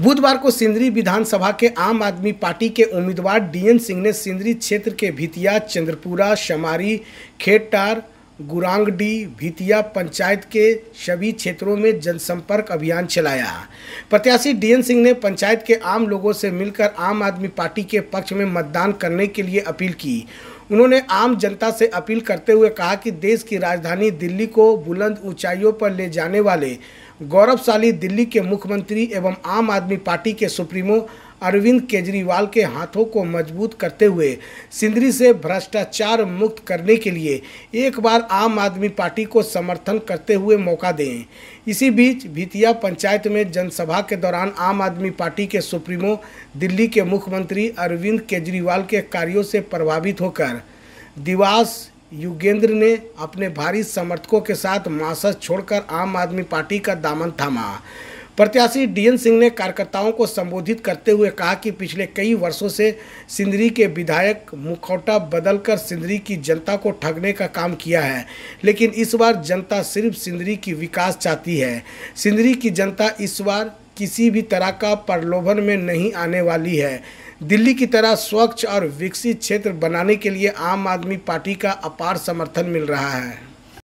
बुधवार को सिंदरी विधानसभा के आम आदमी पार्टी के उम्मीदवार डीएन सिंह ने सिंदरी क्षेत्र के भितिया चंद्रपुरा शमारी खेटार गुरांगडी भितिया पंचायत के सभी क्षेत्रों में जनसंपर्क अभियान चलाया प्रत्याशी डीएन सिंह ने पंचायत के आम लोगों से मिलकर आम आदमी पार्टी के पक्ष में मतदान करने के लिए अपील की उन्होंने आम जनता से अपील करते हुए कहा कि देश की राजधानी दिल्ली को बुलंद ऊंचाइयों पर ले जाने वाले गौरवशाली दिल्ली के मुख्यमंत्री एवं आम आदमी पार्टी के सुप्रीमो अरविंद केजरीवाल के हाथों को मजबूत करते हुए सिंदरी से भ्रष्टाचार मुक्त करने के लिए एक बार आम आदमी पार्टी को समर्थन करते हुए मौका दें इसी बीच भीतिया पंचायत में जनसभा के दौरान आम आदमी पार्टी के सुप्रीमो दिल्ली के मुख्यमंत्री अरविंद केजरीवाल के कार्यों से प्रभावित होकर दिवास युगेंद्र ने अपने भारी समर्थकों के साथ मासस छोड़कर आम आदमी पार्टी का दामन थामा प्रत्याशी डीएन सिंह ने कार्यकर्ताओं को संबोधित करते हुए कहा कि पिछले कई वर्षों से सिंदरी के विधायक मुखौटा बदलकर सिंदरी की जनता को ठगने का काम किया है लेकिन इस बार जनता सिर्फ सिंदरी की विकास चाहती है सिंदरी की जनता इस बार किसी भी तरह का प्रलोभन में नहीं आने वाली है दिल्ली की तरह स्वच्छ और विकसित क्षेत्र बनाने के लिए आम आदमी पार्टी का अपार समर्थन मिल रहा है